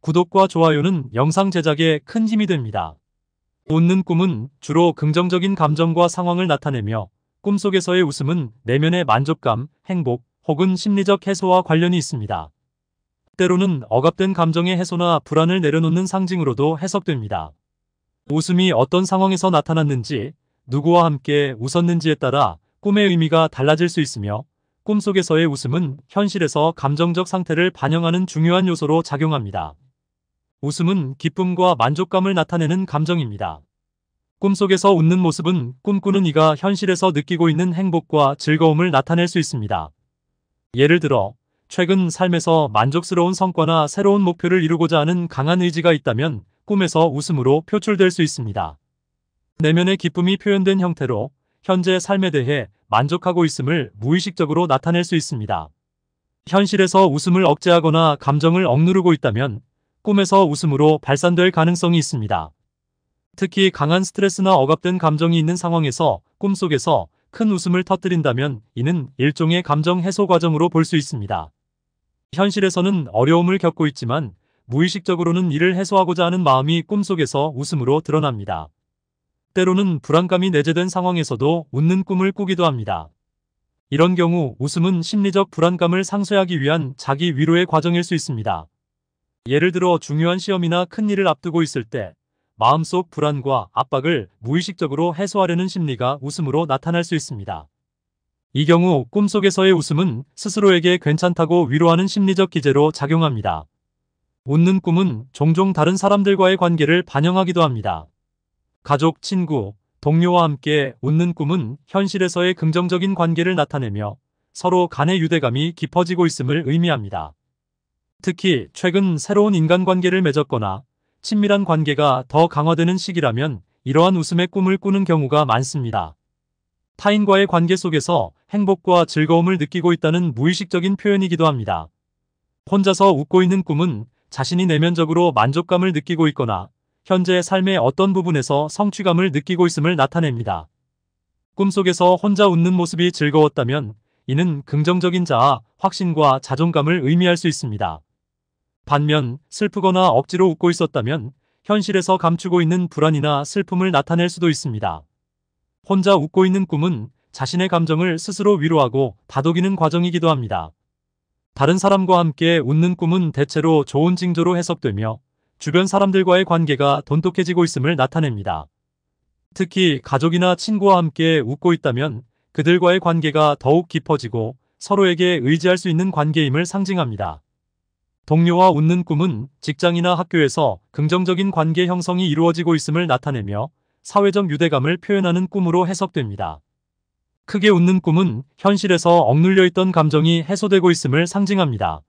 구독과 좋아요는 영상 제작에 큰 힘이 됩니다. 웃는 꿈은 주로 긍정적인 감정과 상황을 나타내며 꿈속에서의 웃음은 내면의 만족감, 행복 혹은 심리적 해소와 관련이 있습니다. 때로는 억압된 감정의 해소나 불안을 내려놓는 상징으로도 해석됩니다. 웃음이 어떤 상황에서 나타났는지, 누구와 함께 웃었는지에 따라 꿈의 의미가 달라질 수 있으며 꿈속에서의 웃음은 현실에서 감정적 상태를 반영하는 중요한 요소로 작용합니다. 웃음은 기쁨과 만족감을 나타내는 감정입니다. 꿈속에서 웃는 모습은 꿈꾸는 이가 현실에서 느끼고 있는 행복과 즐거움을 나타낼 수 있습니다. 예를 들어 최근 삶에서 만족스러운 성과나 새로운 목표를 이루고자 하는 강한 의지가 있다면 꿈에서 웃음으로 표출될 수 있습니다. 내면의 기쁨이 표현된 형태로 현재 삶에 대해 만족하고 있음을 무의식적으로 나타낼 수 있습니다. 현실에서 웃음을 억제하거나 감정을 억누르고 있다면 꿈에서 웃음으로 발산될 가능성이 있습니다. 특히 강한 스트레스나 억압된 감정이 있는 상황에서 꿈속에서 큰 웃음을 터뜨린다면 이는 일종의 감정 해소 과정으로 볼 수 있습니다. 현실에서는 어려움을 겪고 있지만 무의식적으로는 이를 해소하고자 하는 마음이 꿈속에서 웃음으로 드러납니다. 때로는 불안감이 내재된 상황에서도 웃는 꿈을 꾸기도 합니다. 이런 경우 웃음은 심리적 불안감을 상쇄하기 위한 자기 위로의 과정일 수 있습니다. 예를 들어 중요한 시험이나 큰 일을 앞두고 있을 때 마음속 불안과 압박을 무의식적으로 해소하려는 심리가 웃음으로 나타날 수 있습니다. 이 경우 꿈속에서의 웃음은 스스로에게 괜찮다고 위로하는 심리적 기제로 작용합니다. 웃는 꿈은 종종 다른 사람들과의 관계를 반영하기도 합니다. 가족, 친구, 동료와 함께 웃는 꿈은 현실에서의 긍정적인 관계를 나타내며 서로 간의 유대감이 깊어지고 있음을 의미합니다. 특히 최근 새로운 인간관계를 맺었거나 친밀한 관계가 더 강화되는 시기라면 이러한 웃음의 꿈을 꾸는 경우가 많습니다. 타인과의 관계 속에서 행복과 즐거움을 느끼고 있다는 무의식적인 표현이기도 합니다. 혼자서 웃고 있는 꿈은 자신이 내면적으로 만족감을 느끼고 있거나 현재 삶의 어떤 부분에서 성취감을 느끼고 있음을 나타냅니다. 꿈속에서 혼자 웃는 모습이 즐거웠다면 이는 긍정적인 자아, 확신과 자존감을 의미할 수 있습니다. 반면 슬프거나 억지로 웃고 있었다면 현실에서 감추고 있는 불안이나 슬픔을 나타낼 수도 있습니다. 혼자 웃고 있는 꿈은 자신의 감정을 스스로 위로하고 다독이는 과정이기도 합니다. 다른 사람과 함께 웃는 꿈은 대체로 좋은 징조로 해석되며 주변 사람들과의 관계가 돈독해지고 있음을 나타냅니다. 특히 가족이나 친구와 함께 웃고 있다면 그들과의 관계가 더욱 깊어지고 서로에게 의지할 수 있는 관계임을 상징합니다. 동료와 웃는 꿈은 직장이나 학교에서 긍정적인 관계 형성이 이루어지고 있음을 나타내며 사회적 유대감을 표현하는 꿈으로 해석됩니다. 크게 웃는 꿈은 현실에서 억눌려 있던 감정이 해소되고 있음을 상징합니다.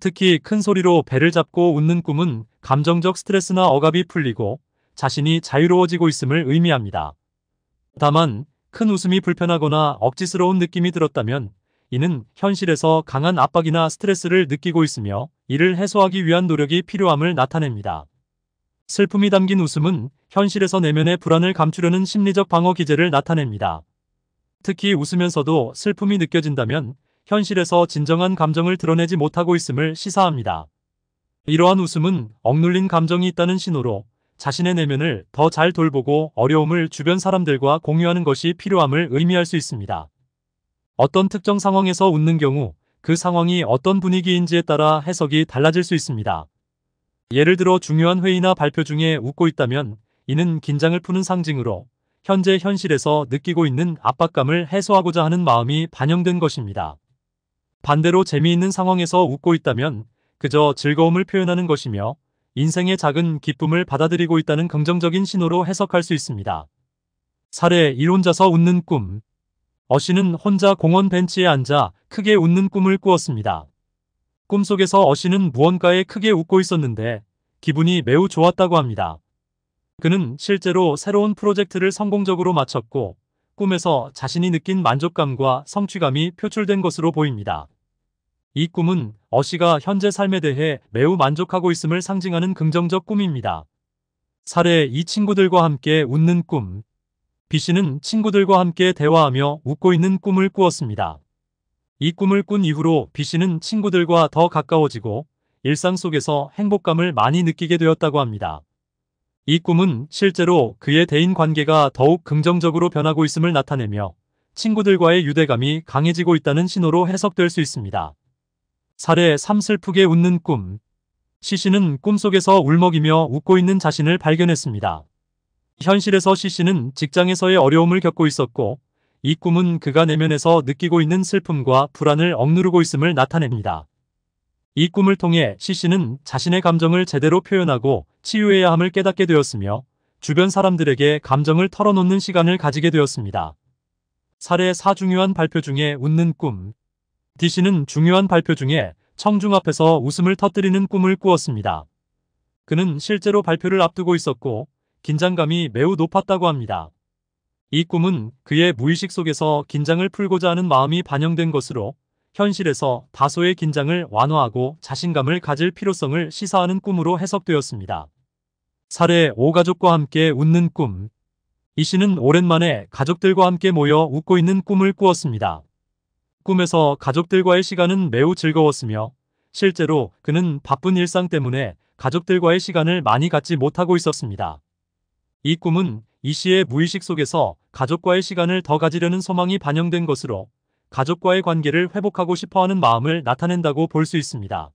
특히 큰 소리로 배를 잡고 웃는 꿈은 감정적 스트레스나 억압이 풀리고 자신이 자유로워지고 있음을 의미합니다. 다만 큰 웃음이 불편하거나 억지스러운 느낌이 들었다면 이는 현실에서 강한 압박이나 스트레스를 느끼고 있으며 이를 해소하기 위한 노력이 필요함을 나타냅니다. 슬픔이 담긴 웃음은 현실에서 내면의 불안을 감추려는 심리적 방어 기제를 나타냅니다. 특히 웃으면서도 슬픔이 느껴진다면 현실에서 진정한 감정을 드러내지 못하고 있음을 시사합니다. 이러한 웃음은 억눌린 감정이 있다는 신호로 자신의 내면을 더 잘 돌보고 어려움을 주변 사람들과 공유하는 것이 필요함을 의미할 수 있습니다. 어떤 특정 상황에서 웃는 경우 그 상황이 어떤 분위기인지에 따라 해석이 달라질 수 있습니다. 예를 들어 중요한 회의나 발표 중에 웃고 있다면 이는 긴장을 푸는 상징으로 현재 현실에서 느끼고 있는 압박감을 해소하고자 하는 마음이 반영된 것입니다. 반대로 재미있는 상황에서 웃고 있다면 그저 즐거움을 표현하는 것이며 인생의 작은 기쁨을 받아들이고 있다는 긍정적인 신호로 해석할 수 있습니다. 사례 이론자서 웃는 꿈 어씨는 혼자 공원 벤치에 앉아 크게 웃는 꿈을 꾸었습니다. 꿈속에서 어씨는 무언가에 크게 웃고 있었는데 기분이 매우 좋았다고 합니다. 그는 실제로 새로운 프로젝트를 성공적으로 마쳤고 꿈에서 자신이 느낀 만족감과 성취감이 표출된 것으로 보입니다. 이 꿈은 어씨가 현재 삶에 대해 매우 만족하고 있음을 상징하는 긍정적 꿈입니다. 사례 이 친구들과 함께 웃는 꿈 B씨는 친구들과 함께 대화하며 웃고 있는 꿈을 꾸었습니다. 이 꿈을 꾼 이후로 B씨는 친구들과 더 가까워지고 일상 속에서 행복감을 많이 느끼게 되었다고 합니다. 이 꿈은 실제로 그의 대인 관계가 더욱 긍정적으로 변하고 있음을 나타내며 친구들과의 유대감이 강해지고 있다는 신호로 해석될 수 있습니다. 사례 3 슬프게 웃는 꿈 시신은 꿈속에서 울먹이며 웃고 있는 자신을 발견했습니다. 현실에서 C씨는 직장에서의 어려움을 겪고 있었고 이 꿈은 그가 내면에서 느끼고 있는 슬픔과 불안을 억누르고 있음을 나타냅니다. 이 꿈을 통해 C씨는 자신의 감정을 제대로 표현하고 치유해야 함을 깨닫게 되었으며 주변 사람들에게 감정을 털어놓는 시간을 가지게 되었습니다. 사례 4 중요한 발표 중에 웃는 꿈 D씨는 중요한 발표 중에 청중 앞에서 웃음을 터뜨리는 꿈을 꾸었습니다. 그는 실제로 발표를 앞두고 있었고 긴장감이 매우 높았다고 합니다. 이 꿈은 그의 무의식 속에서 긴장을 풀고자 하는 마음이 반영된 것으로 현실에서 다소의 긴장을 완화하고 자신감을 가질 필요성을 시사하는 꿈으로 해석되었습니다. 사례 5가족과 함께 웃는 꿈 이 씨는 오랜만에 가족들과 함께 모여 웃고 있는 꿈을 꾸었습니다. 꿈에서 가족들과의 시간은 매우 즐거웠으며 실제로 그는 바쁜 일상 때문에 가족들과의 시간을 많이 갖지 못하고 있었습니다. 이 꿈은 이 씨의 무의식 속에서 가족과의 시간을 더 가지려는 소망이 반영된 것으로 가족과의 관계를 회복하고 싶어하는 마음을 나타낸다고 볼 수 있습니다.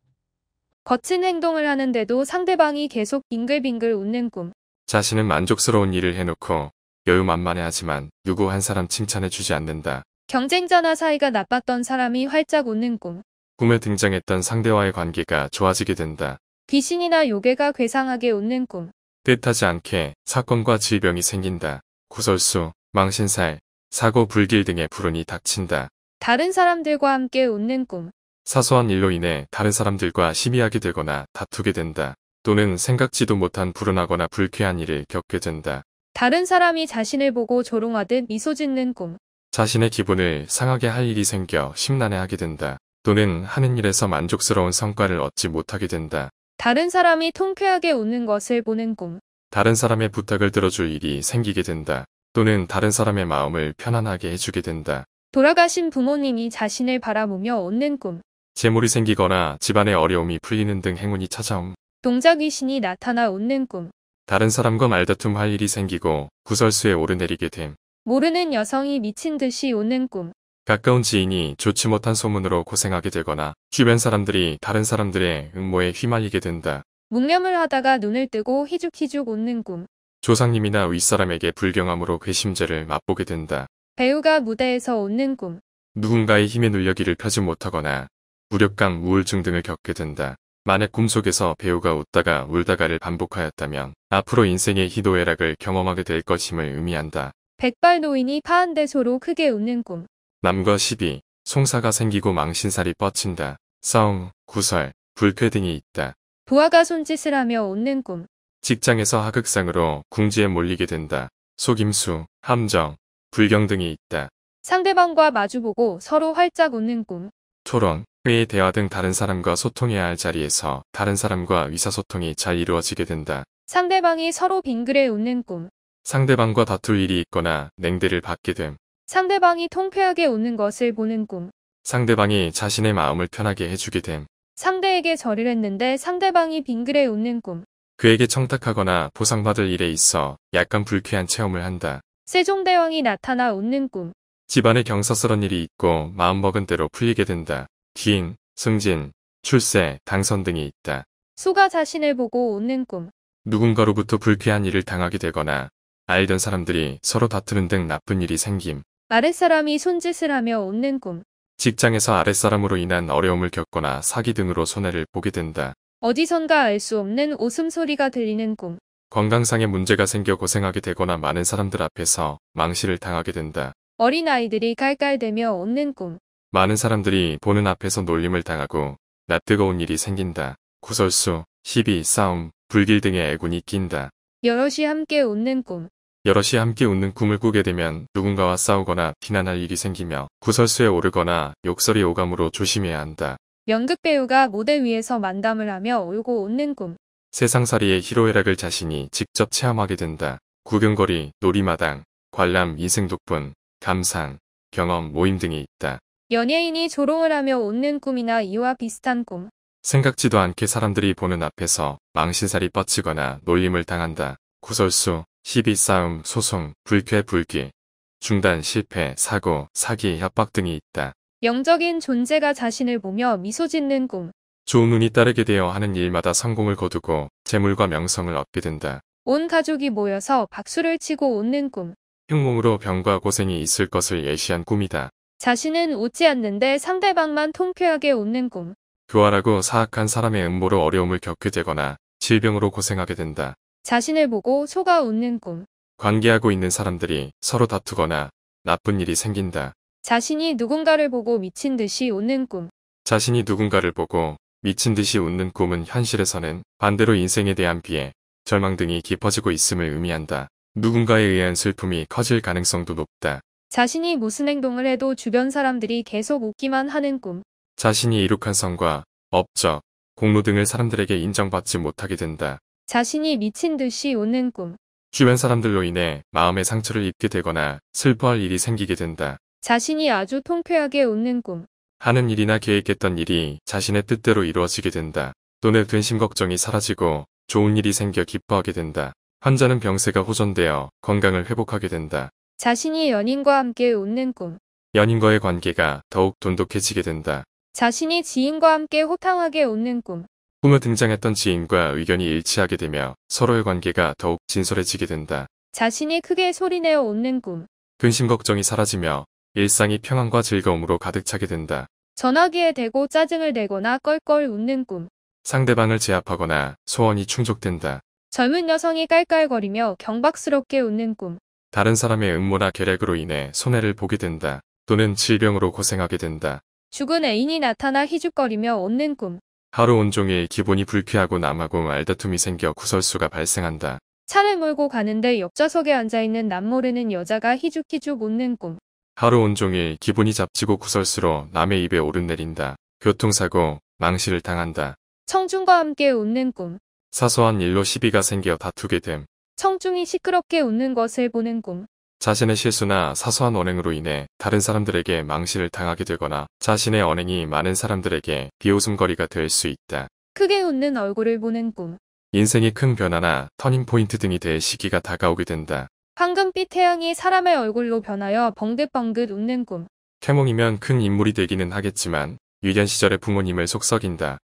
거친 행동을 하는데도 상대방이 계속 빙글빙글 웃는 꿈. 자신은 만족스러운 일을 해놓고 여유만만해 하지만 누구 한 사람 칭찬해주지 않는다. 경쟁자나 사이가 나빴던 사람이 활짝 웃는 꿈. 꿈에 등장했던 상대와의 관계가 좋아지게 된다. 귀신이나 요괴가 괴상하게 웃는 꿈. 뜻하지 않게 사건과 질병이 생긴다. 구설수, 망신살, 사고 불길 등의 불운이 닥친다. 다른 사람들과 함께 웃는 꿈. 사소한 일로 인해 다른 사람들과 심의하게 되거나 다투게 된다. 또는 생각지도 못한 불운하거나 불쾌한 일을 겪게 된다. 다른 사람이 자신을 보고 조롱하듯 미소 짓는 꿈. 자신의 기분을 상하게 할 일이 생겨 심란해하게 된다. 또는 하는 일에서 만족스러운 성과를 얻지 못하게 된다. 다른 사람이 통쾌하게 웃는 것을 보는 꿈. 다른 사람의 부탁을 들어줄 일이 생기게 된다. 또는 다른 사람의 마음을 편안하게 해주게 된다. 돌아가신 부모님이 자신을 바라보며 웃는 꿈. 재물이 생기거나 집안의 어려움이 풀리는 등 행운이 찾아옴. 동작 귀신이 나타나 웃는 꿈. 다른 사람과 말다툼 할 일이 생기고 구설수에 오르내리게 됨. 모르는 여성이 미친 듯이 웃는 꿈. 가까운 지인이 좋지 못한 소문으로 고생하게 되거나 주변 사람들이 다른 사람들의 음모에 휘말리게 된다. 묵념을 하다가 눈을 뜨고 희죽희죽 웃는 꿈. 조상님이나 윗사람에게 불경함으로 괘씸죄를 맛보게 된다. 배우가 무대에서 웃는 꿈. 누군가의 힘에 눌려기를 펴지 못하거나 무력감, 우울증 등을 겪게 된다. 만약 꿈속에서 배우가 웃다가 울다가를 반복하였다면 앞으로 인생의 희도애락을 경험하게 될 것임을 의미한다. 백발 노인이 파한대소로 크게 웃는 꿈. 남과 시비, 송사가 생기고 망신살이 뻗친다. 싸움, 구설, 불쾌 등이 있다. 부하가 손짓을 하며 웃는 꿈. 직장에서 하극상으로 궁지에 몰리게 된다. 속임수, 함정, 불경 등이 있다. 상대방과 마주보고 서로 활짝 웃는 꿈. 토론, 회의 대화 등 다른 사람과 소통해야 할 자리에서 다른 사람과 의사소통이 잘 이루어지게 된다. 상대방이 서로 빙그레 웃는 꿈. 상대방과 다툴 일이 있거나 냉대를 받게 됨. 상대방이 통쾌하게 웃는 것을 보는 꿈. 상대방이 자신의 마음을 편하게 해주게 됨. 상대에게 절을 했는데 상대방이 빙그레 웃는 꿈. 그에게 청탁하거나 보상받을 일에 있어 약간 불쾌한 체험을 한다. 세종대왕이 나타나 웃는 꿈. 집안에 경사스런 일이 있고 마음먹은 대로 풀리게 된다. 기인, 승진, 출세, 당선 등이 있다. 수가 자신을 보고 웃는 꿈. 누군가로부터 불쾌한 일을 당하게 되거나 알던 사람들이 서로 다투는 등 나쁜 일이 생김. 아랫사람이 손짓을 하며 웃는 꿈. 직장에서 아랫사람으로 인한 어려움을 겪거나 사기 등으로 손해를 보게 된다. 어디선가 알 수 없는 웃음소리가 들리는 꿈. 건강상의 문제가 생겨 고생하게 되거나 많은 사람들 앞에서 망신을 당하게 된다. 어린아이들이 깔깔대며 웃는 꿈. 많은 사람들이 보는 앞에서 놀림을 당하고 낯뜨거운 일이 생긴다. 구설수, 시비, 싸움, 불길 등의 애군이 낀다. 여럿이 함께 웃는 꿈. 여럿이 함께 웃는 꿈을 꾸게 되면 누군가와 싸우거나 비난할 일이 생기며 구설수에 오르거나 욕설이 오감으로 조심해야 한다. 연극 배우가 무대 위에서 만담을 하며 울고 웃는 꿈. 세상살이의 희로애락을 자신이 직접 체험하게 된다. 구경거리, 놀이마당, 관람, 이생독분 감상, 경험, 모임 등이 있다. 연예인이 조롱을 하며 웃는 꿈이나 이와 비슷한 꿈. 생각지도 않게 사람들이 보는 앞에서 망신살이 뻗치거나 놀림을 당한다. 구설수, 시비 싸움, 소송, 불쾌 불기, 중단 실패, 사고, 사기, 협박 등이 있다. 영적인 존재가 자신을 보며 미소 짓는 꿈. 좋은 운이 따르게 되어 하는 일마다 성공을 거두고 재물과 명성을 얻게 된다. 온 가족이 모여서 박수를 치고 웃는 꿈. 흉몽으로 병과 고생이 있을 것을 예시한 꿈이다. 자신은 웃지 않는데 상대방만 통쾌하게 웃는 꿈. 교활하고 사악한 사람의 음모로 어려움을 겪게 되거나 질병으로 고생하게 된다. 자신을 보고 소가 웃는 꿈. 관계하고 있는 사람들이 서로 다투거나 나쁜 일이 생긴다. 자신이 누군가를 보고 미친 듯이 웃는 꿈. 자신이 누군가를 보고 미친 듯이 웃는 꿈은 현실에서는 반대로 인생에 대한 비해 절망 등이 깊어지고 있음을 의미한다. 누군가에 의한 슬픔이 커질 가능성도 높다. 자신이 무슨 행동을 해도 주변 사람들이 계속 웃기만 하는 꿈. 자신이 이룩한 성과 업적, 공로 등을 사람들에게 인정받지 못하게 된다. 자신이 미친 듯이 우는 꿈. 주변 사람들로 인해 마음의 상처를 입게 되거나 슬퍼할 일이 생기게 된다. 자신이 아주 통쾌하게 웃는 꿈. 하는 일이나 계획했던 일이 자신의 뜻대로 이루어지게 된다. 돈에 근심 걱정이 사라지고 좋은 일이 생겨 기뻐하게 된다. 환자는 병세가 호전되어 건강을 회복하게 된다. 자신이 연인과 함께 웃는 꿈. 연인과의 관계가 더욱 돈독해지게 된다. 자신이 지인과 함께 호탕하게 웃는 꿈. 꿈에 등장했던 지인과 의견이 일치하게 되며 서로의 관계가 더욱 진솔해지게 된다. 자신이 크게 소리내어 웃는 꿈. 근심 걱정이 사라지며 일상이 평안과 즐거움으로 가득 차게 된다. 전화기에 대고 짜증을 내거나 껄껄 웃는 꿈. 상대방을 제압하거나 소원이 충족된다. 젊은 여성이 깔깔거리며 경박스럽게 웃는 꿈. 다른 사람의 음모나 계략으로 인해 손해를 보게 된다. 또는 질병으로 고생하게 된다. 죽은 애인이 나타나 희죽거리며 웃는 꿈. 하루 온종일 기분이 불쾌하고 남하고 말다툼이 생겨 구설수가 발생한다. 차를 몰고 가는데 옆좌석에 앉아있는 남모르는 여자가 히죽히죽 웃는 꿈. 하루 온종일 기분이 잡치고 구설수로 남의 입에 오른내린다 교통사고, 망실을 당한다. 청중과 함께 웃는 꿈. 사소한 일로 시비가 생겨 다투게 됨. 청중이 시끄럽게 웃는 것을 보는 꿈. 자신의 실수나 사소한 언행으로 인해 다른 사람들에게 망신을 당하게 되거나 자신의 언행이 많은 사람들에게 비웃음거리가 될 수 있다. 크게 웃는 얼굴을 보는 꿈. 인생의 큰 변화나 터닝포인트 등이 될 시기가 다가오게 된다. 황금빛 태양이 사람의 얼굴로 변하여 벙긋벙긋 웃는 꿈. 태몽이면 큰 인물이 되기는 하겠지만 유년 시절의 부모님을 속썩인다.